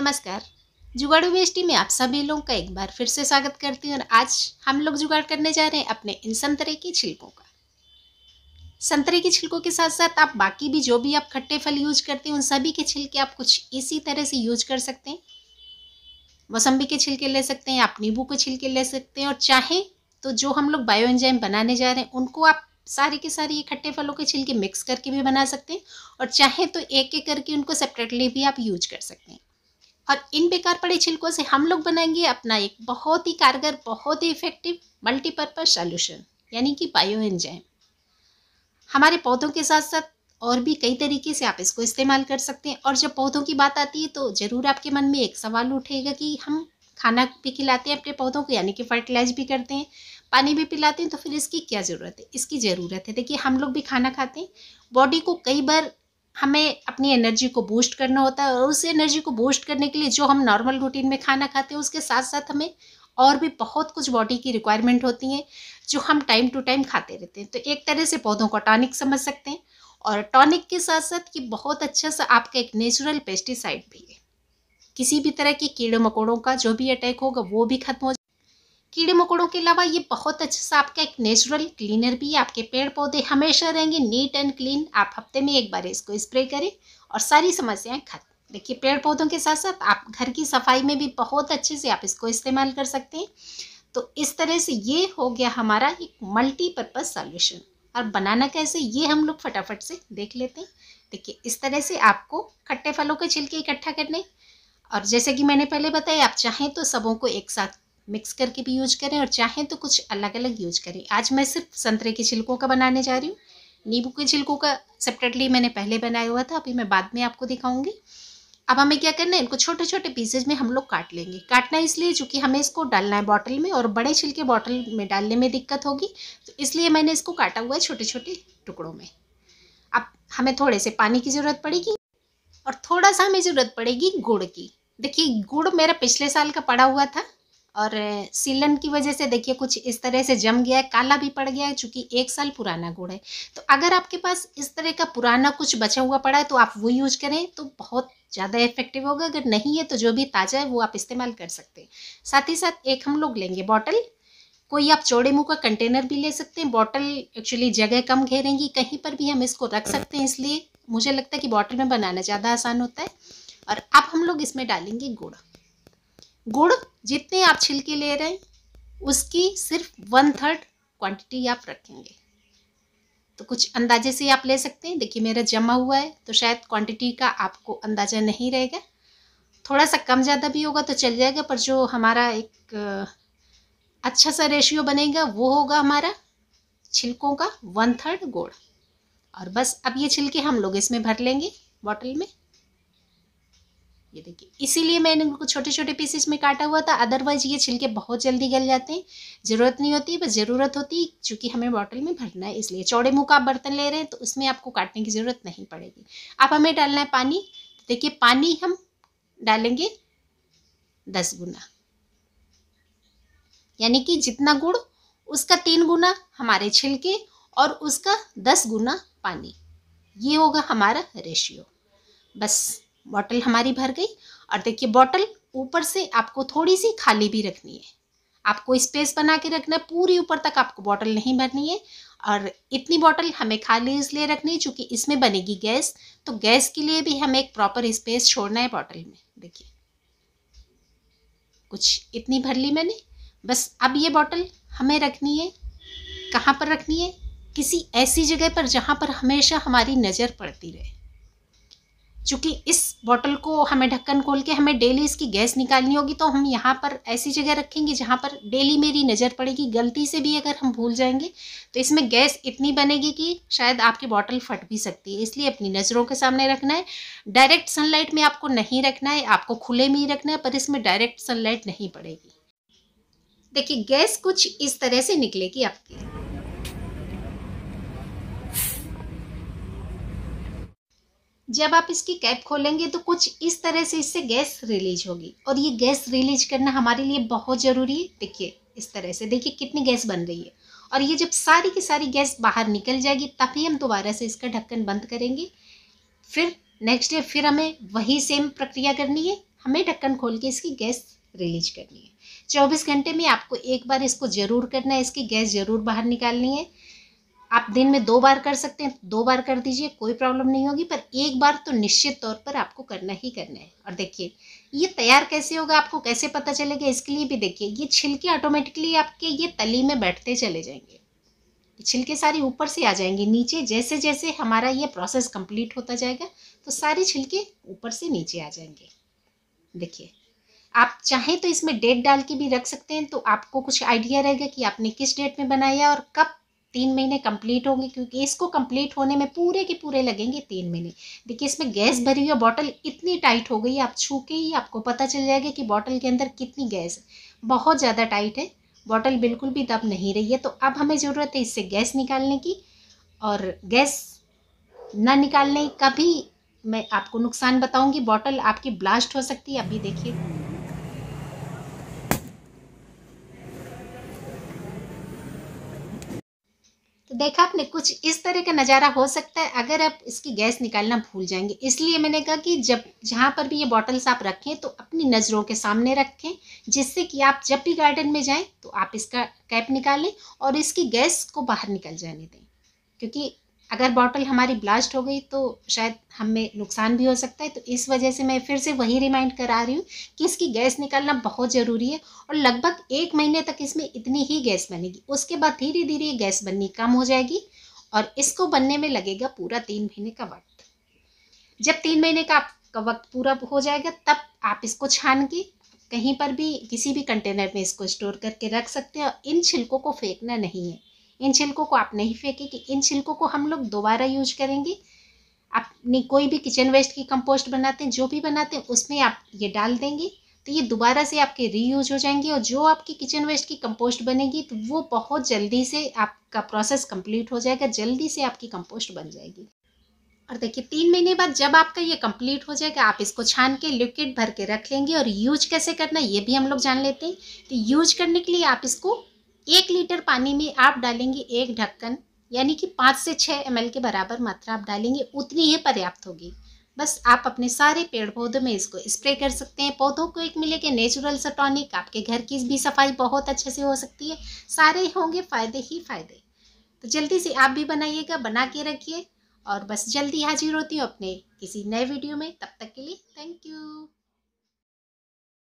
नमस्कार जुगाड़ू बेस्टी में आप सभी लोगों का एक बार फिर से स्वागत करती हूँ और आज हम लोग जुगाड़ करने जा रहे हैं अपने इन संतरे की छिलकों का संतरे के छिलकों के साथ साथ आप बाकी भी जो भी आप खट्टे फल यूज करते हैं उन सभी के छिलके आप कुछ इसी तरह से यूज कर सकते हैं मौसम्बी के छिलके ले सकते हैं आप नींबू के छिलके ले सकते हैं और चाहे तो जो हम लोग बायो एंजाइम बनाने जा रहे हैं उनको आप सारे के सारे ये खट्टे फलों के छिलके मिक्स करके भी बना सकते हैं और चाहे तो एक एक करके उनको सेपरेटली भी आप यूज कर सकते हैं और इन बेकार पड़े छिलकों से हम लोग बनाएंगे अपना एक बहुत ही कारगर बहुत ही इफेक्टिव मल्टीपर्पज़ सॉल्यूशन यानी कि बायो एंजाइम हमारे पौधों के साथ साथ और भी कई तरीके से आप इसको इस्तेमाल कर सकते हैं और जब पौधों की बात आती है तो ज़रूर आपके मन में एक सवाल उठेगा कि हम खाना भी खिलाते हैं अपने पौधों को यानी कि फर्टिलाइज भी करते हैं पानी भी पिलाते हैं तो फिर इसकी क्या ज़रूरत है इसकी ज़रूरत है देखिए हम लोग भी खाना खाते हैं बॉडी को कई बार हमें अपनी एनर्जी को बूस्ट करना होता है और उस एनर्जी को बूस्ट करने के लिए जो हम नॉर्मल रूटीन में खाना खाते हैं उसके साथ साथ हमें और भी बहुत कुछ बॉडी की रिक्वायरमेंट होती हैं जो हम टाइम टू टाइम खाते रहते हैं तो एक तरह से पौधों को टॉनिक समझ सकते हैं और टॉनिक के साथ साथ ये बहुत अच्छा सा आपका एक नेचुरल पेस्टिसाइड भी है किसी भी तरह के कीड़े मकोड़ों का जो भी अटैक होगा वो भी खत्म हो कीड़े मकोड़ों के अलावा ये बहुत अच्छा से आपका एक नेचुरल क्लीनर भी है आपके पेड़ पौधे हमेशा रहेंगे नीट एंड क्लीन आप हफ्ते में एक बार इसको स्प्रे करें और सारी समस्याएं खत्म देखिए पेड़ पौधों के साथ साथ आप घर की सफाई में भी बहुत अच्छे से आप इसको इस्तेमाल कर सकते हैं तो इस तरह से ये हो गया हमारा एक मल्टीपर्पज़ सॉल्यूशन और बनाना कैसे ये हम लोग फटाफट से देख लेते हैं देखिए इस तरह से आपको खट्टे फलों के छिलके इकट्ठा करने और जैसे कि मैंने पहले बताया आप चाहें तो सबों को एक साथ मिक्स करके भी यूज करें और चाहें तो कुछ अलग अलग यूज करें आज मैं सिर्फ संतरे के छिलकों का बनाने जा रही हूँ नींबू के छिलकों का सेपरेटली मैंने पहले बनाया हुआ था अभी मैं बाद में आपको दिखाऊंगी अब हमें क्या करना है इनको छोटे छोटे पीसेज में हम लोग काट लेंगे काटना इसलिए चूँकि हमें इसको डालना है बॉटल में और बड़े छिलके बॉटल में डालने में दिक्कत होगी तो इसलिए मैंने इसको काटा हुआ है छोटे छोटे टुकड़ों में अब हमें थोड़े से पानी की ज़रूरत पड़ेगी और थोड़ा सा हमें ज़रूरत पड़ेगी गुड़ की देखिए गुड़ मेरा पिछले साल का पड़ा हुआ था और सीलन की वजह से देखिए कुछ इस तरह से जम गया है काला भी पड़ गया है चूँकि एक साल पुराना गुड़ है तो अगर आपके पास इस तरह का पुराना कुछ बचा हुआ पड़ा है तो आप वो यूज करें तो बहुत ज़्यादा इफेक्टिव होगा अगर नहीं है तो जो भी ताज़ा है वो आप इस्तेमाल कर सकते हैं साथ ही साथ एक हम लोग लेंगे बॉटल कोई आप चौड़े मुँह का कंटेनर भी ले सकते हैं बॉटल एक्चुअली जगह कम घेरेंगी कहीं पर भी हम इसको रख सकते हैं इसलिए मुझे लगता है कि बॉटल में बनाना ज़्यादा आसान होता है और अब हम लोग इसमें डालेंगे गुड़ गुड़ जितने आप छिलके ले रहे हैं उसकी सिर्फ वन थर्ड क्वांटिटी आप रखेंगे तो कुछ अंदाजे से आप ले सकते हैं देखिए मेरा जमा हुआ है तो शायद क्वांटिटी का आपको अंदाज़ा नहीं रहेगा थोड़ा सा कम ज़्यादा भी होगा तो चल जाएगा पर जो हमारा एक अच्छा सा रेशियो बनेगा वो होगा हमारा छिलकों का वन थर्ड गोड़ और बस अब ये छिलके हम लोग इसमें भर लेंगे बॉटल में ये देखिए इसीलिए मैंने इनको छोटे छोटे पीसेस में काटा हुआ था अदरवाइज ये छिलके बहुत जल्दी गल जाते हैं ज़रूरत नहीं होती बस ज़रूरत होती क्योंकि हमें बॉटल में भरना है इसलिए चौड़े मुँह का आप बर्तन ले रहे हैं तो उसमें आपको काटने की ज़रूरत नहीं पड़ेगी अब हमें डालना है पानी तो देखिए पानी हम डालेंगे दस गुना यानी कि जितना गुड़ उसका तीन गुना हमारे छिलके और उसका दस गुना पानी ये होगा हमारा रेशियो बस बॉटल हमारी भर गई और देखिए बॉटल ऊपर से आपको थोड़ी सी खाली भी रखनी है आपको स्पेस बना के रखना है पूरी ऊपर तक आपको बॉटल नहीं भरनी है और इतनी बॉटल हमें खाली इसलिए रखनी है चूँकि इसमें बनेगी गैस तो गैस के लिए भी हमें एक प्रॉपर स्पेस छोड़ना है बॉटल में देखिए कुछ इतनी भर ली मैंने बस अब ये बॉटल हमें रखनी है कहाँ पर रखनी है किसी ऐसी जगह पर जहाँ पर हमेशा हमारी नज़र पड़ती रहे चूँकि इस बॉटल को हमें ढक्कन खोल के हमें डेली इसकी गैस निकालनी होगी तो हम यहाँ पर ऐसी जगह रखेंगे जहाँ पर डेली मेरी नज़र पड़ेगी गलती से भी अगर हम भूल जाएंगे तो इसमें गैस इतनी बनेगी कि शायद आपकी बॉटल फट भी सकती है इसलिए अपनी नज़रों के सामने रखना है डायरेक्ट सनलाइट में आपको नहीं रखना है आपको खुले में ही रखना है पर इसमें डायरेक्ट सनलाइट नहीं पड़ेगी देखिए गैस कुछ इस तरह से निकलेगी आपकी जब आप इसकी कैप खोलेंगे तो कुछ इस तरह से इससे गैस रिलीज होगी और ये गैस रिलीज करना हमारे लिए बहुत ज़रूरी है देखिए इस तरह से देखिए कितनी गैस बन रही है और ये जब सारी की सारी गैस बाहर निकल जाएगी तभी हम दोबारा से इसका ढक्कन बंद करेंगे फिर नेक्स्ट डे फिर हमें वही सेम प्रक्रिया करनी है हमें ढक्कन खोल के इसकी गैस रिलीज करनी है चौबीस घंटे में आपको एक बार इसको ज़रूर करना है इसकी गैस ज़रूर बाहर निकालनी है आप दिन में दो बार कर सकते हैं दो बार कर दीजिए कोई प्रॉब्लम नहीं होगी पर एक बार तो निश्चित तौर पर आपको करना ही करना है और देखिए ये तैयार कैसे होगा आपको कैसे पता चलेगा इसके लिए भी देखिए ये छिलके ऑटोमेटिकली आपके ये तली में बैठते चले जाएंगे छिलके सारे ऊपर से आ जाएंगे नीचे जैसे जैसे हमारा ये प्रोसेस कंप्लीट होता जाएगा तो सारे छिलके ऊपर से नीचे आ जाएंगे देखिए आप चाहें तो इसमें डेट डाल के भी रख सकते हैं तो आपको कुछ आइडिया रहेगा कि आपने किस डेट में बनाया और कब तीन महीने कंप्लीट होंगे क्योंकि इसको कंप्लीट होने में पूरे के पूरे लगेंगे तीन महीने देखिए इसमें गैस भरी हुई बॉटल इतनी टाइट हो गई आप छू के ही आपको पता चल जाएगा कि बॉटल के अंदर कितनी गैस है बहुत ज़्यादा टाइट है बॉटल बिल्कुल भी दब नहीं रही है तो अब हमें ज़रूरत है इससे गैस निकालने की और गैस ना निकालने का भी मैं आपको नुकसान बताऊँगी बॉटल आपकी ब्लास्ट हो सकती है अभी देखिए देखा आपने कुछ इस तरह का नज़ारा हो सकता है अगर आप इसकी गैस निकालना भूल जाएंगे इसलिए मैंने कहा कि जब जहाँ पर भी ये बॉटल्स आप रखें तो अपनी नज़रों के सामने रखें जिससे कि आप जब भी गार्डन में जाएं तो आप इसका कैप निकालें और इसकी गैस को बाहर निकल जाने दें क्योंकि अगर बॉटल हमारी ब्लास्ट हो गई तो शायद हमें नुकसान भी हो सकता है तो इस वजह से मैं फिर से वही रिमाइंड करा रही हूँ कि इसकी गैस निकालना बहुत ज़रूरी है और लगभग एक महीने तक इसमें इतनी ही गैस बनेगी उसके बाद धीरे धीरे गैस बननी कम हो जाएगी और इसको बनने में लगेगा पूरा तीन महीने का वक्त जब तीन महीने का आपका वक्त पूरा हो जाएगा तब आप इसको छान के कहीं पर भी किसी भी कंटेनर में इसको स्टोर करके रख सकते हैं और इन छिलकों को फेंकना नहीं है इन छिलकों को आप नहीं कि इन छिलकों को हम लोग दोबारा यूज करेंगे अपनी कोई भी किचन वेस्ट की कंपोस्ट बनाते हैं जो भी बनाते हैं उसमें आप ये डाल देंगे तो ये दोबारा से आपके रीयूज हो जाएंगे और जो आपकी किचन वेस्ट की कंपोस्ट बनेगी तो वो बहुत जल्दी से आपका प्रोसेस कंप्लीट हो जाएगा जल्दी से आपकी कंपोस्ट बन जाएगी और देखिए तीन महीने बाद जब आपका ये कंप्लीट हो जाएगा आप इसको छान के लिक्विड भर के रख लेंगे और यूज कैसे करना ये भी हम लोग जान लेते हैं तो यूज करने के लिए आप इसको एक लीटर पानी में आप डालेंगे एक ढक्कन यानी कि पाँच से छः एम के बराबर मात्रा आप डालेंगे उतनी ही पर्याप्त होगी बस आप अपने सारे पेड़ पौधों में इसको स्प्रे कर सकते हैं पौधों को एक मिले के नेचुरल सटॉनिक आपके घर की भी सफाई बहुत अच्छे से हो सकती है सारे होंगे फ़ायदे ही फ़ायदे तो जल्दी से आप भी बनाइएगा बना के रखिए और बस जल्दी हाजिर होती हूँ अपने किसी नए वीडियो में तब तक के लिए थैंक यू